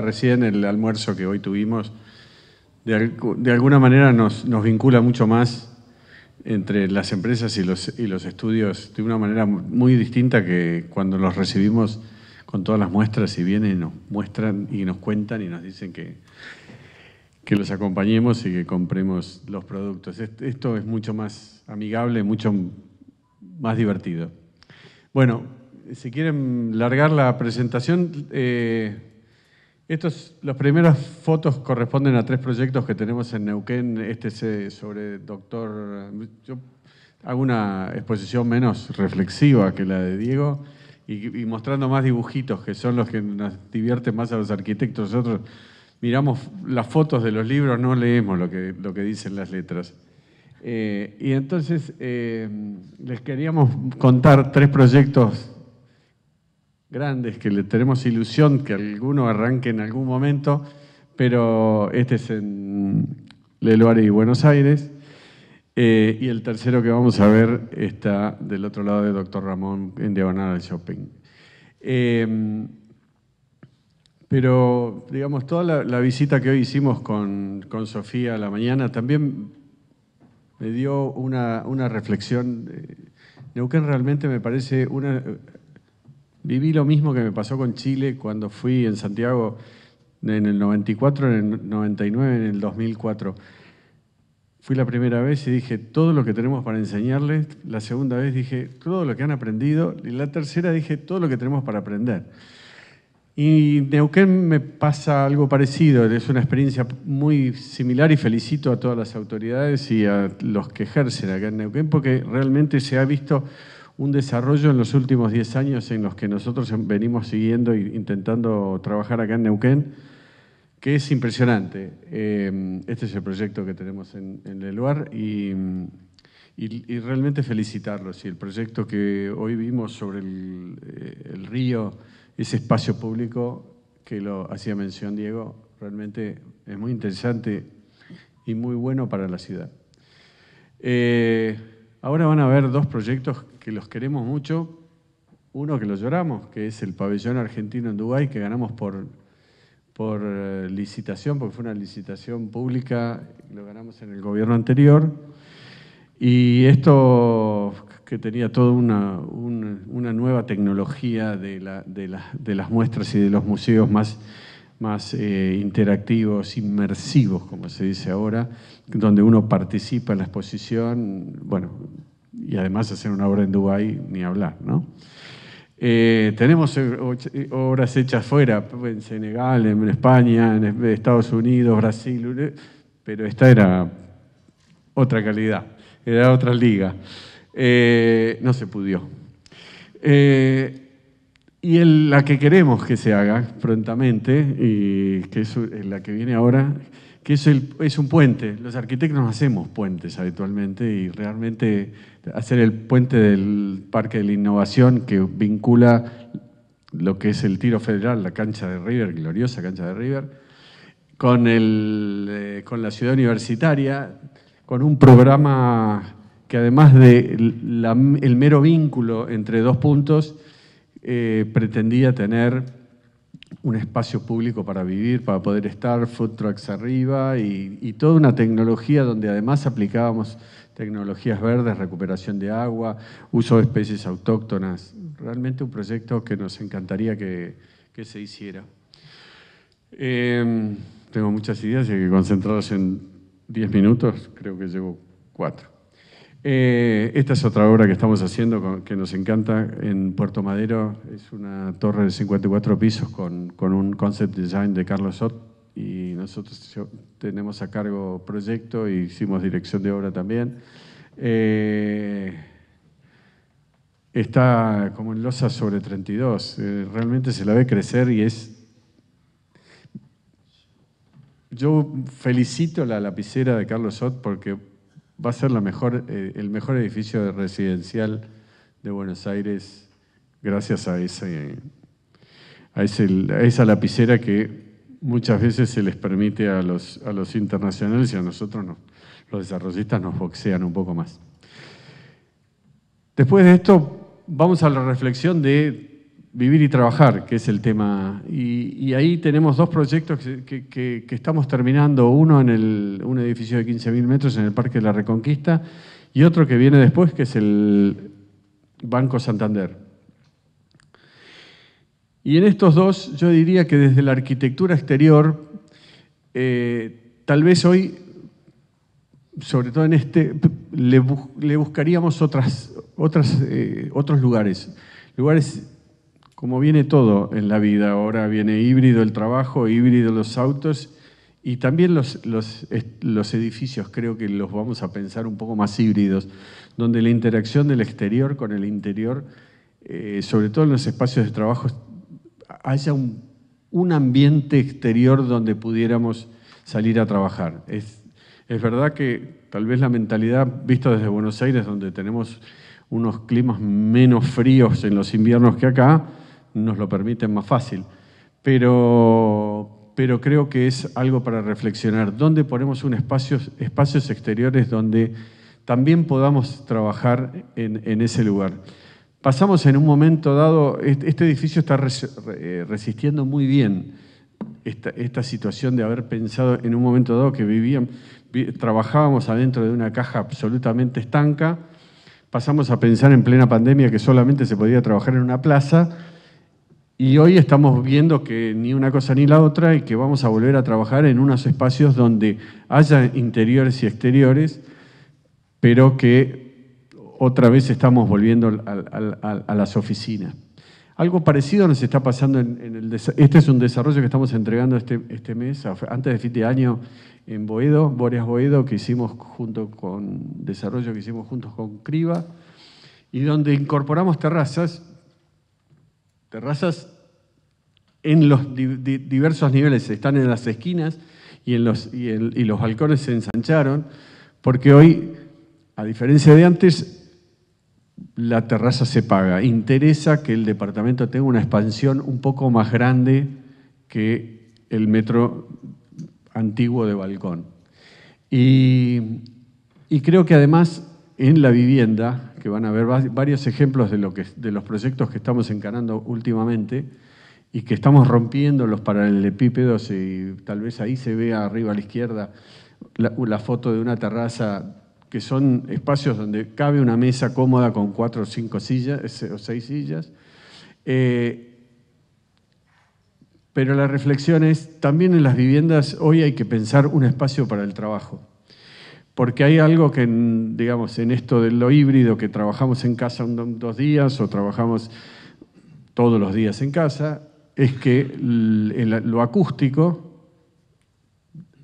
recién, el almuerzo que hoy tuvimos, de, alguna manera nos, vincula mucho más entre las empresas y los, y los estudios de una manera muy distinta que cuando los recibimos con todas las muestras y vienen y nos muestran y nos cuentan y nos dicen que, que los acompañemos y que compremos los productos. Esto es mucho más amigable, mucho más divertido. Bueno, si quieren largar la presentación, eh, estos, las primeras fotos corresponden a tres proyectos que tenemos en Neuquén. Este es eh, sobre doctor... Yo hago una exposición menos reflexiva que la de Diego y, mostrando más dibujitos, que son los que nos divierten más a los arquitectos. Nosotros miramos las fotos de los libros, no leemos lo que, lo que dicen las letras. Eh, y entonces eh, les queríamos contar tres proyectos grandes que le tenemos ilusión que alguno arranque en algún momento, pero este es en Leloare y Buenos Aires. Eh, y el tercero que vamos a ver está del otro lado de Doctor Ramón en Diagonal de Shopping. Em, pero, digamos, toda la, visita que hoy hicimos con, Sofía a la mañana también me dio una, una reflexión. Eh, Neuquén realmente me parece una, Viví lo mismo que me pasó con Chile cuando fui en Santiago en el 94, en el 99, en el 2004. Fui la primera vez y dije todo lo que tenemos para enseñarles. La segunda vez dije todo lo que han aprendido. Y la tercera dije todo lo que tenemos para aprender. Y Neuquén me pasa algo parecido. Es una experiencia muy similar y felicito a todas las autoridades y a los que ejercen acá en Neuquén porque realmente se ha visto un desarrollo en los últimos 10 años en los que nosotros venimos siguiendo e intentando trabajar acá en Neuquén, que es impresionante. Eh, este es el proyecto que tenemos en, el lugar y, realmente felicitarlos. Y el proyecto que hoy vimos sobre eh, el, río, ese espacio público que lo hacía mención Diego, realmente es muy interesante y muy bueno para la ciudad. Eh, Ahora van a ver dos proyectos que los queremos mucho. Uno que lo lloramos, que es el pabellón argentino en Dubái, que ganamos por, por eh, licitación, porque fue una licitación pública, lo ganamos en el gobierno anterior. Y esto que tenía toda una, nueva tecnología de, de las muestras y de los museos más más eh, interactivos, inmersivos, como se dice ahora, donde uno participa en la exposición, bueno, y además hacer una obra en Dubái, ni hablar, ¿no? Eh, tenemos eh, obras hechas fuera, en Senegal, en España, en Estados Unidos, Brasil, pero esta era otra calidad, era otra liga. no se pudió. Y la que queremos que se haga prontamente, y que es eh, la que viene ahora, que es, es un puente. Los arquitectos hacemos puentes habitualmente y realmente hacer el puente del Parque de la Innovación que vincula lo que es el tiro federal, la cancha de River, gloriosa cancha de River, con, el, eh, con la ciudad universitaria, con un programa que además del de el mero vínculo entre dos puntos, eh, pretendía tener un espacio público para vivir, para poder estar, food trucks arriba y, toda una tecnología donde además aplicábamos tecnologías verdes, recuperación de agua, uso de especies autóctonas. Realmente un proyecto que nos encantaría que, se hiciera. Em, tengo muchas ideas y hay que concentrarse en 10 minutos, creo que llevo 4. Eh, esta es otra obra que estamos haciendo, que nos encanta, en Puerto Madero. Es una torre de 54 pisos con, un concept design de Carlos Sot. Y nosotros tenemos a cargo proyecto e hicimos dirección de obra también. Eh, está como en losa sobre 32. Eh, realmente se la ve crecer y es... Yo felicito la lapicera de Carlos Sot porque va a ser eh, el mejor edificio residencial de Buenos Aires gracias a, esa lapicera que muchas veces se les permite a los, a los internacionales y a nosotros los desarrollistas nos boxean un poco más. Después de esto, vamos a la reflexión de Vivir y trabajar, que es el tema. Y, ahí tenemos dos proyectos que, estamos terminando, uno en un edificio de 15.000 metros en el Parque de la Reconquista y otro que viene después, que es el Banco Santander. Y en estos dos yo diría que desde la arquitectura exterior, eh, tal vez hoy, sobre todo en este, le, buscaríamos otras, otras, eh, otros lugares, lugares como viene todo en la vida, ahora viene híbrido el trabajo, híbrido los autos y también los, edificios creo que los vamos a pensar un poco más híbridos, donde la interacción del exterior con el interior, eh, sobre todo en los espacios de trabajo, haya un, ambiente exterior donde pudiéramos salir a trabajar. Es, es verdad que tal vez la mentalidad vista desde Buenos Aires, donde tenemos unos climas menos fríos en los inviernos que acá, nos lo permiten más fácil. Pero, pero creo que es algo para reflexionar. ¿Dónde ponemos un espacios, espacios exteriores donde también podamos trabajar en, ese lugar? Pasamos en un momento dado, este edificio está eh, resistiendo muy bien esta, situación de haber pensado en un momento dado que vivíamos trabajábamos adentro de una caja absolutamente estanca, pasamos a pensar en plena pandemia que solamente se podía trabajar en una plaza, y hoy estamos viendo que ni una cosa ni la otra y que vamos a volver a trabajar en unos espacios donde haya interiores y exteriores, pero que otra vez estamos volviendo a, las oficinas. Algo parecido nos está pasando en, el... Este es un desarrollo que estamos entregando este, este mes, antes de fin de año, en Boedo, Boreas Boedo, que hicimos junto con... Desarrollo que hicimos juntos con Criba, y donde incorporamos terrazas Terrazas en los diversos niveles, están en las esquinas y, en los, los balcones se ensancharon, porque hoy, a diferencia de antes, la terraza se paga. Interesa que el departamento tenga una expansión un poco más grande que el metro antiguo de balcón. Y, y creo que además en la vivienda que van a ver varios ejemplos de, lo que, de los proyectos que estamos encarando últimamente y que estamos rompiendo los paralelepípedos y tal vez ahí se vea arriba a la izquierda la, foto de una terraza que son espacios donde cabe una mesa cómoda con cuatro o cinco sillas o seis sillas. Eh, pero la reflexión es, también en las viviendas hoy hay que pensar un espacio para el trabajo porque hay algo que, digamos, en esto de lo híbrido, que trabajamos en casa dos días o trabajamos todos los días en casa, es que lo acústico,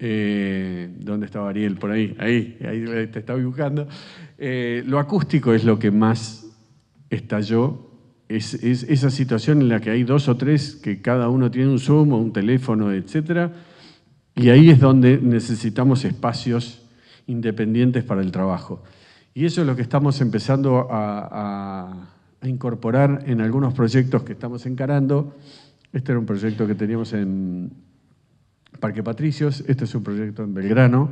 eh, ¿dónde estaba Ariel? Por ahí, ahí, ahí te estaba buscando. Eh, lo acústico es lo que más estalló, es, es, esa situación en la que hay dos o tres que cada uno tiene un Zoom o un teléfono, etc. Y ahí es donde necesitamos espacios independientes para el trabajo. Y eso es lo que estamos empezando a, incorporar en algunos proyectos que estamos encarando. Este era un proyecto que teníamos en Parque Patricios, este es un proyecto en Belgrano,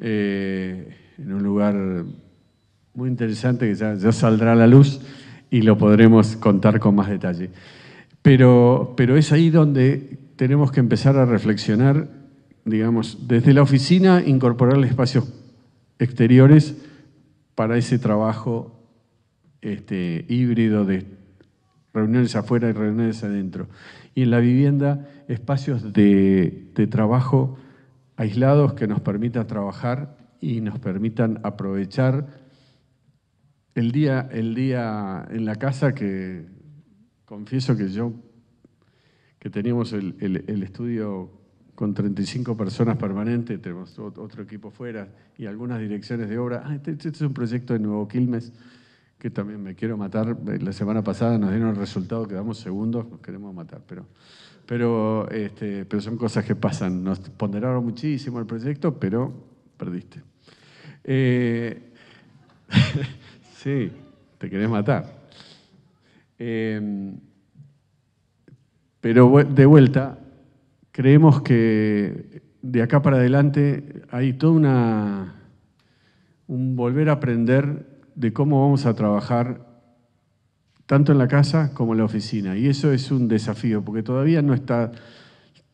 eh, en un lugar muy interesante que ya, saldrá a la luz y lo podremos contar con más detalle. Pero, pero es ahí donde tenemos que empezar a reflexionar digamos, desde la oficina incorporar espacios exteriores para ese trabajo este, híbrido de reuniones afuera y reuniones adentro. Y en la vivienda, espacios de, trabajo aislados que nos permitan trabajar y nos permitan aprovechar el día, el día en la casa que confieso que yo, que teníamos el estudio con 35 personas permanentes, tenemos otro equipo fuera y algunas direcciones de obra. Ah, este, este, es un proyecto de Nuevo Quilmes que también me quiero matar. Eh, la semana pasada nos dieron el resultado, quedamos segundos, nos queremos matar, pero, pero, este, pero son cosas que pasan. Nos ponderaron muchísimo el proyecto, pero perdiste. Eh, sí, te querés matar. Eh, pero de vuelta, Creemos que de acá para adelante hay toda una un volver a aprender de cómo vamos a trabajar tanto en la casa como en la oficina. Y eso es un desafío, porque todavía no está,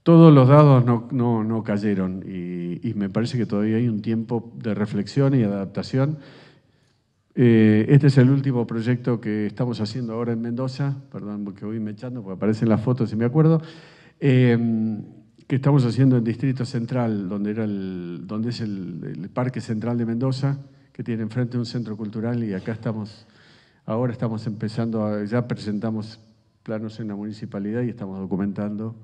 todos los dados no, cayeron y, me parece que todavía hay un tiempo de reflexión y adaptación. Eh, este es el último proyecto que estamos haciendo ahora en Mendoza, perdón porque voy me echando porque aparecen las fotos y me acuerdo. Em, que estamos haciendo en Distrito Central, donde, era donde es el, Parque Central de Mendoza, que tiene enfrente un centro cultural y acá estamos, ahora estamos empezando, ya presentamos planos en la municipalidad y estamos documentando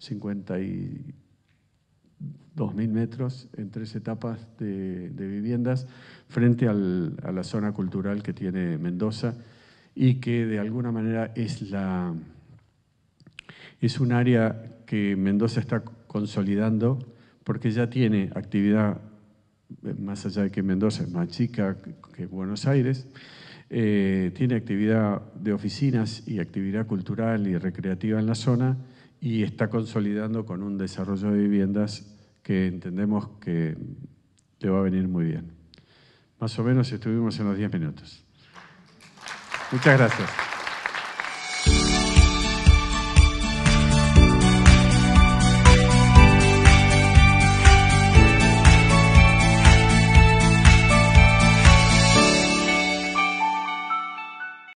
52.000 metros en tres etapas de, viviendas frente a la zona cultural que tiene Mendoza y que de alguna manera es la, es un área que Mendoza está consolidando porque ya tiene actividad, eh, más allá de que Mendoza es más chica que Buenos Aires, eh, tiene actividad de oficinas y actividad cultural y recreativa en la zona y está consolidando con un desarrollo de viviendas que entendemos que le va a venir muy bien. Más o menos estuvimos en los 10 minutos. Muchas gracias.